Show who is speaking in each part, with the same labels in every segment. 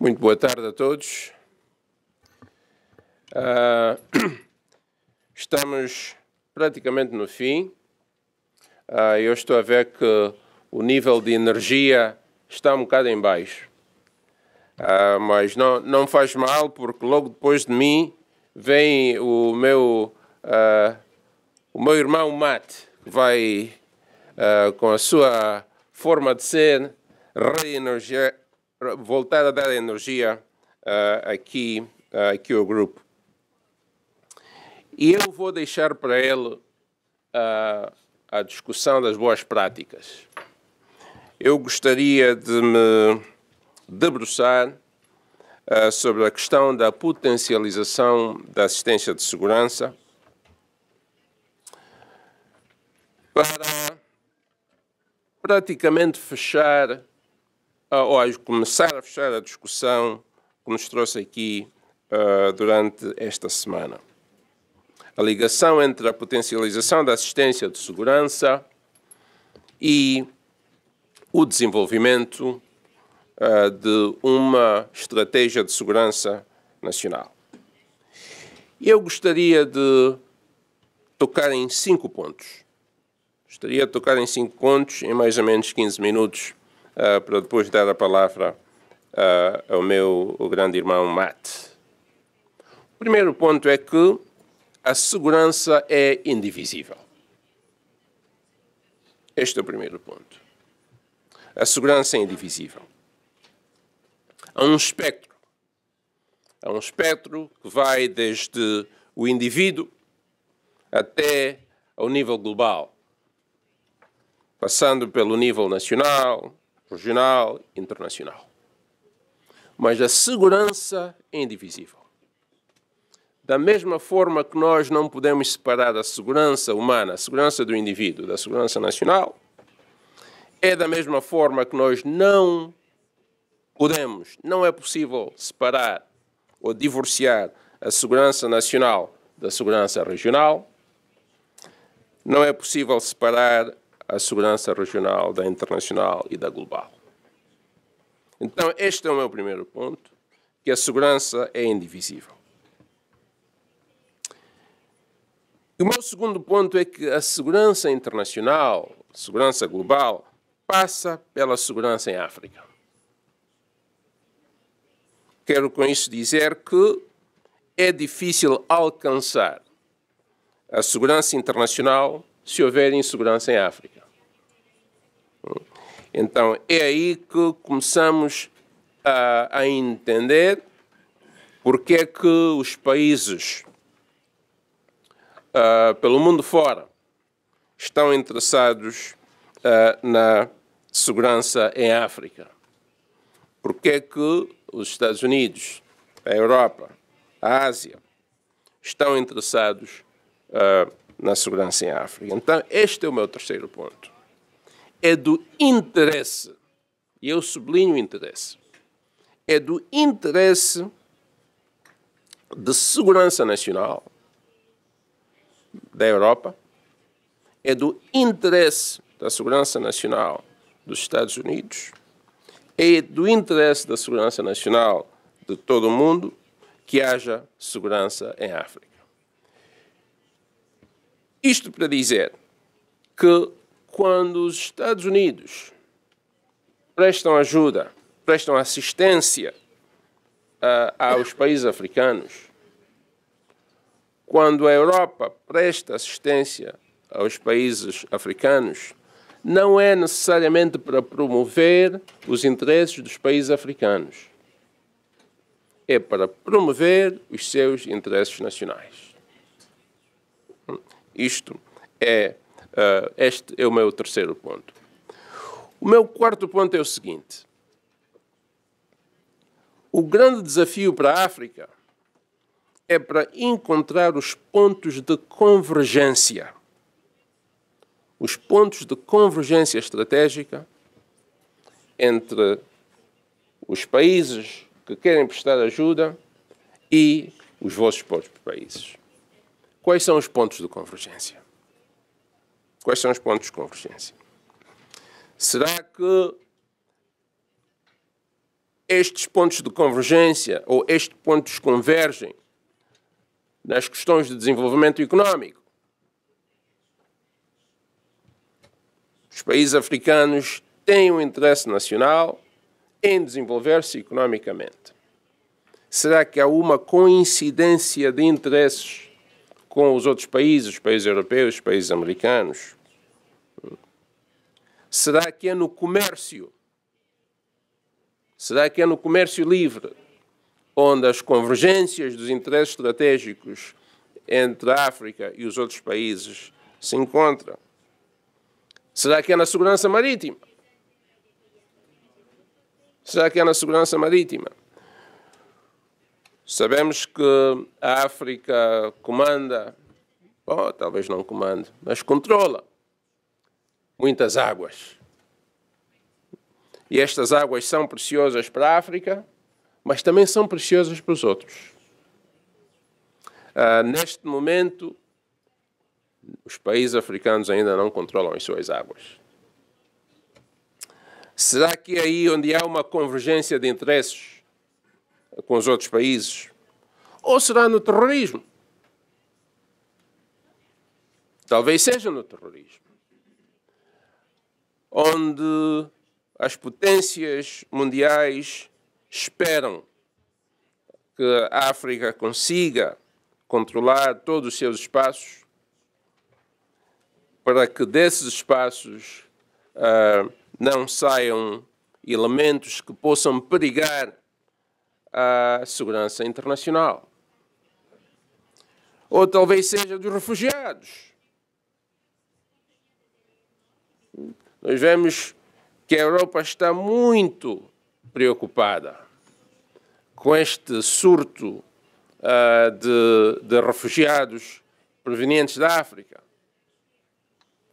Speaker 1: Muito boa tarde a todos. Uh, estamos praticamente no fim. Uh, eu estou a ver que o nível de energia está um bocado em baixo. Uh, mas não, não faz mal, porque logo depois de mim vem o meu, o meu irmão Mate, que vai, com a sua forma de ser, reenergizar voltar a dar energia uh, aqui, uh, aqui ao grupo. E eu vou deixar para ele uh, a discussão das boas práticas. Eu gostaria de me debruçar sobre a questão da potencialização da assistência de segurança para praticamente fechar ao ah, começar a fechar a discussão que nos trouxe aqui uh, durante esta semana. A ligação entre a potencialização da assistência de segurança e o desenvolvimento uh, de uma estratégia de segurança nacional. Eu gostaria de tocar em cinco pontos. Gostaria de tocar em cinco pontos em mais ou menos 15 minutos uh, ah, para depois dar a palavra uh, ao meu o grande irmão Matt. O primeiro ponto é que a segurança é indivisível. Este é o primeiro ponto. A segurança é indivisível. Há um espectro. Há um espectro que vai desde o indivíduo até ao nível global, passando pelo nível nacional, regional, internacional. Mas a segurança é indivisível. Da mesma forma que nós não podemos separar a segurança humana, a segurança do indivíduo, da segurança nacional, é da mesma forma que nós não podemos, não é possível separar ou divorciar a segurança nacional da segurança regional, não é possível separar a segurança regional, da internacional e da global. Então, este é o meu primeiro ponto, que a segurança é indivisível. E o meu segundo ponto é que a segurança internacional, a segurança global, passa pela segurança em África. Quero com isso dizer que é difícil alcançar a segurança internacional se houver insegurança em África. Então, é aí que começamos a, a entender porque é que os países uh, pelo mundo fora estão interessados uh, na segurança em África. Porque é que os Estados Unidos, a Europa, a Ásia estão interessados uh, na segurança em África. Então, este é o meu terceiro ponto. É do interesse, e eu sublinho o interesse, é do interesse de segurança nacional da Europa, é do interesse da segurança nacional dos Estados Unidos, é do interesse da segurança nacional de todo o mundo que haja segurança em África. Isto para dizer que quando os Estados Unidos prestam ajuda, prestam assistência uh, aos países africanos, quando a Europa presta assistência aos países africanos, não é necessariamente para promover os interesses dos países africanos. É para promover os seus interesses nacionais. Isto é, uh, este é o meu terceiro ponto. O meu quarto ponto é o seguinte: o grande desafio para a África é para encontrar os pontos de convergência. Os pontos de convergência estratégica entre os países que querem prestar ajuda e os vossos próprios países. Quais são os pontos de convergência? Quais são os pontos de convergência? Será que estes pontos de convergência ou estes pontos convergem nas questões de desenvolvimento económico? Os países africanos têm um interesse nacional em desenvolver-se economicamente. Será que há uma coincidência de interesses com os outros países, os países europeus, os países americanos? Será que é no comércio? Será que é no comércio livre, onde as convergências dos interesses estratégicos entre a África e os outros países se encontram? Será que é na segurança marítima? Será que é na segurança marítima? Sabemos que a África comanda, bom, talvez não comanda, mas controla muitas águas. E estas águas são preciosas para a África, mas também são preciosas para os outros. Ah, neste momento, os países africanos ainda não controlam as suas águas. Será que é aí onde há uma convergência de interesses com os outros países? Ou será no terrorismo? Talvez seja no terrorismo, onde as potências mundiais esperam que a África consiga controlar todos os seus espaços, para que desses espaços ah, não saiam elementos que possam perigar a segurança internacional. Ou talvez seja dos refugiados. Nós vemos que a Europa está muito preocupada com este surto uh, de, de refugiados provenientes da África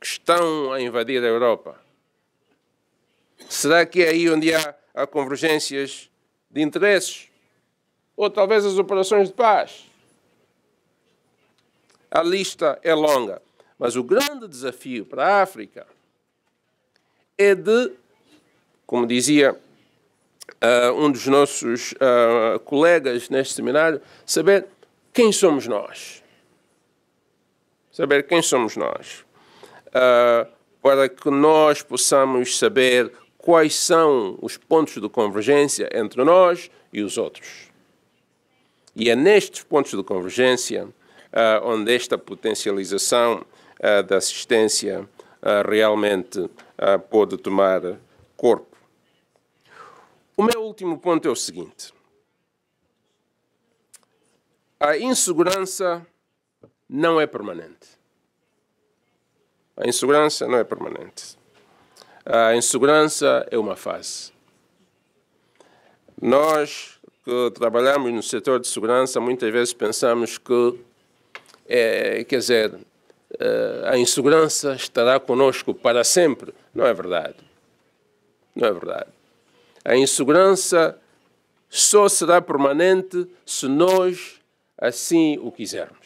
Speaker 1: que estão a invadir a Europa. Será que é aí onde há, há convergências de interesses, ou talvez as operações de paz. A lista é longa, mas o grande desafio para a África é de, como dizia uh, um dos nossos uh, colegas neste seminário, saber quem somos nós. Saber quem somos nós. Uh, para que nós possamos saber quais são os pontos de convergência entre nós e os outros. E é nestes pontos de convergência uh, onde esta potencialização uh, da assistência uh, realmente pode tomar corpo. O meu último ponto é o seguinte: a insegurança não é permanente. A insegurança não é permanente. A insegurança é uma fase. Nós que trabalhamos no setor de segurança, muitas vezes pensamos que, é, quer dizer, eh, a insegurança estará conosco para sempre. Não é verdade. Não é verdade. A insegurança só será permanente se nós assim o quisermos.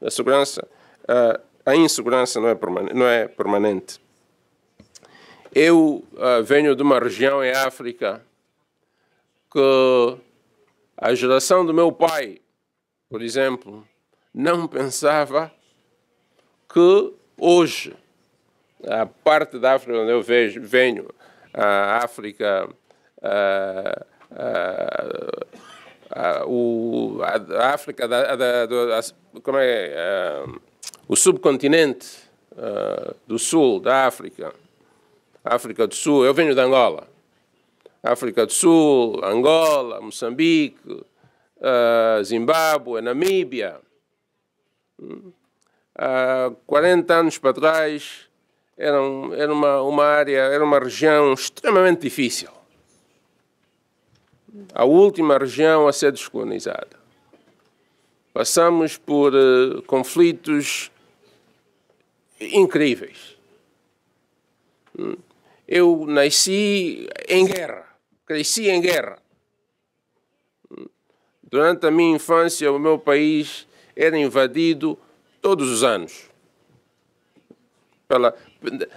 Speaker 1: A segurança, a, insegurança não é, é permanente. Eu uh, venho de uma região em África que a geração do meu pai, por exemplo, não pensava que hoje a parte da África onde eu vejo, venho, a África, ah, ah, a, a, a, o, a África, da, da, como é, o subcontinente do sul da África, África do Sul, eu venho de Angola. África do Sul, Angola, Moçambique, uh, Zimbábue, Namíbia. Há uh, 40 anos para trás, era, um, era uma, uma área, era uma região extremamente difícil. A última região a ser descolonizada. Passamos por uh, conflitos incríveis. Hum. Eu nasci em guerra, cresci em guerra. Durante a minha infância, o meu país era invadido todos os anos. Pela,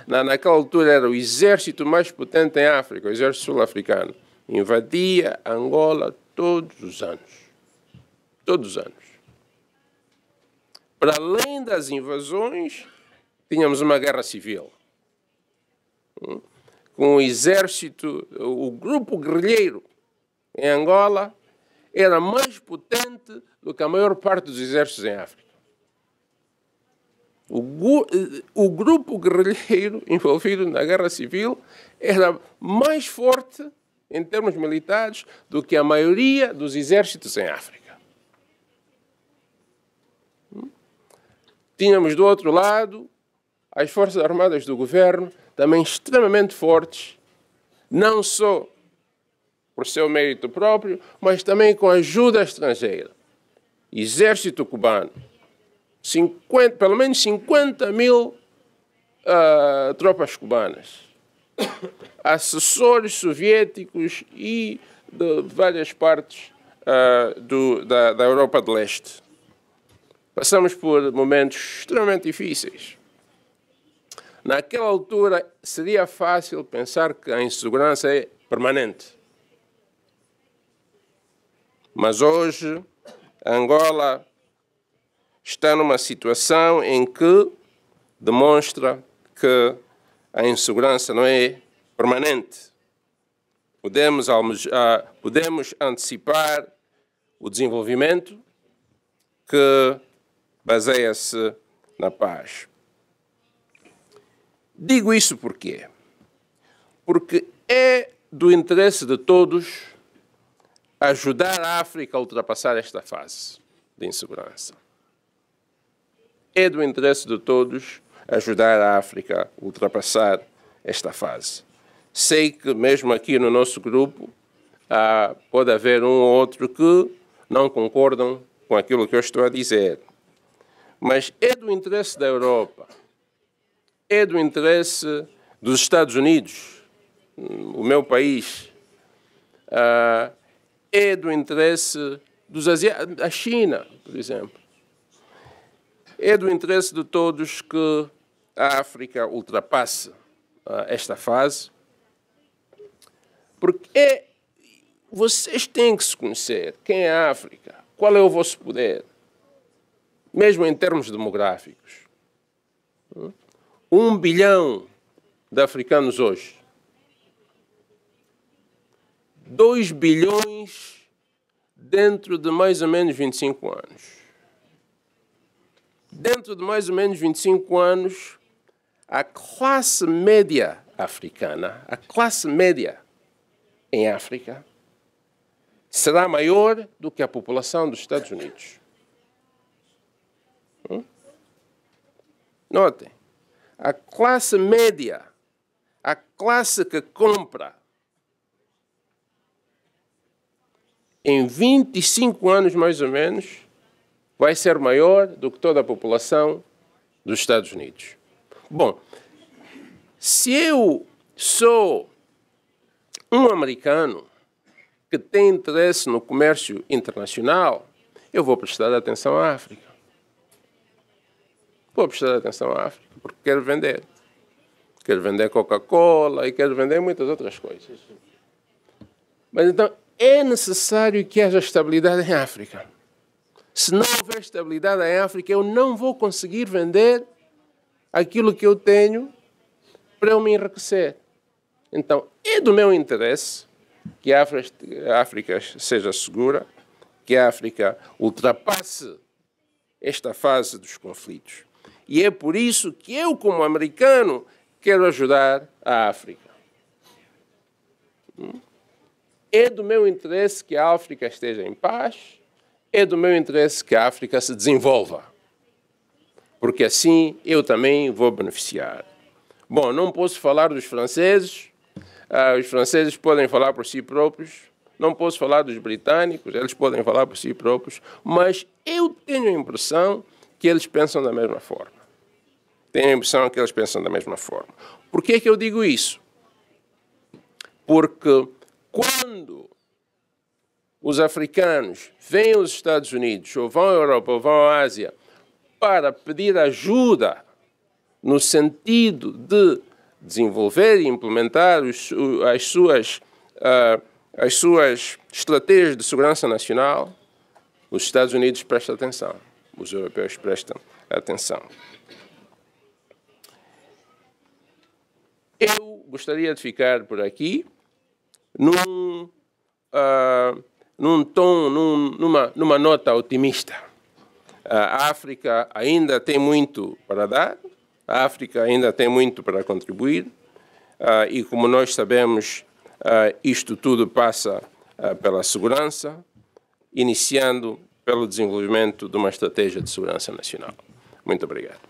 Speaker 1: na, naquela altura era o exército mais potente em África, o exército sul-africano. Invadia Angola todos os anos. Todos os anos. Para além das invasões, tínhamos uma guerra civil com o exército, o grupo guerrilheiro em Angola era mais potente do que a maior parte dos exércitos em África. O, o grupo guerrilheiro envolvido na guerra civil era mais forte em termos militares do que a maioria dos exércitos em África. Hum? Tínhamos do outro lado as forças armadas do governo também extremamente fortes, não só por seu mérito próprio, mas também com ajuda estrangeira. Exército cubano, 50, pelo menos 50 mil uh, tropas cubanas, assessores soviéticos e de várias partes uh, do, da, da Europa de Leste. Passamos por momentos extremamente difíceis. Naquela altura, seria fácil pensar que a insegurança é permanente. Mas hoje, Angola está numa situação em que demonstra que a insegurança não é permanente. Podemos, ah, podemos antecipar o desenvolvimento que baseia-se na paz. Digo isso porque Porque é do interesse de todos ajudar a África a ultrapassar esta fase de insegurança. É do interesse de todos ajudar a África a ultrapassar esta fase. Sei que, mesmo aqui no nosso grupo, pode haver um ou outro que não concordam com aquilo que eu estou a dizer. Mas é do interesse da Europa é do interesse dos Estados Unidos, o meu país, uh, é do interesse dos asiáticos, a China, por exemplo. É do interesse de todos que a África ultrapasse uh, esta fase, porque é, vocês têm que se conhecer quem é a África, qual é o vosso poder, mesmo em termos demográficos. Hum? um bilhão de africanos hoje. 2 bilhões dentro de mais ou menos 25 anos. Dentro de mais ou menos 25 anos, a classe média africana, a classe média em África, será maior do que a população dos Estados Unidos. Hum? Notem, a classe média, a classe que compra. Em 25 anos, mais ou menos, vai ser maior do que toda a população dos Estados Unidos. Bom, se eu sou um americano que tem interesse no comércio internacional, eu vou prestar atenção à África. Vou prestar atenção à África porque quer vender. Quer vender Coca-Cola e quer vender muitas outras coisas. Mas então é necessário que haja estabilidade em África. Se não houver estabilidade em África, eu não vou conseguir vender aquilo que eu tenho para eu me enriquecer. Então, é do meu interesse que a África seja segura, que a África ultrapasse esta fase dos conflitos. E é por isso que eu, como americano, quero ajudar a África. Hum? É do meu interesse que a África esteja em paz, é do meu interesse que a África se desenvolva, porque assim eu também vou beneficiar. Bom, não posso falar dos franceses, ah, os franceses podem falar por si próprios, não posso falar dos britânicos, eles podem falar por si próprios, mas eu tenho a impressão que eles pensam da mesma forma. Tenho a impressão que eles pensam da mesma forma. Por que é que eu digo isso? Porque quando os africanos vêm aos Estados Unidos, ou vão à Europa, ou vão à Ásia, para pedir ajuda no sentido de desenvolver e implementar os, as, suas, uh, as suas estratégias de segurança nacional, os Estados Unidos prestam atenção, os europeus prestam atenção. Eu gostaria de ficar por aqui num, uh, num tom, num, numa, numa nota otimista. A África ainda tem muito para dar, a África ainda tem muito para contribuir, uh, e como nós sabemos, uh, isto tudo passa pela segurança, iniciando pelo desenvolvimento de uma estratégia de segurança nacional. Muito obrigado.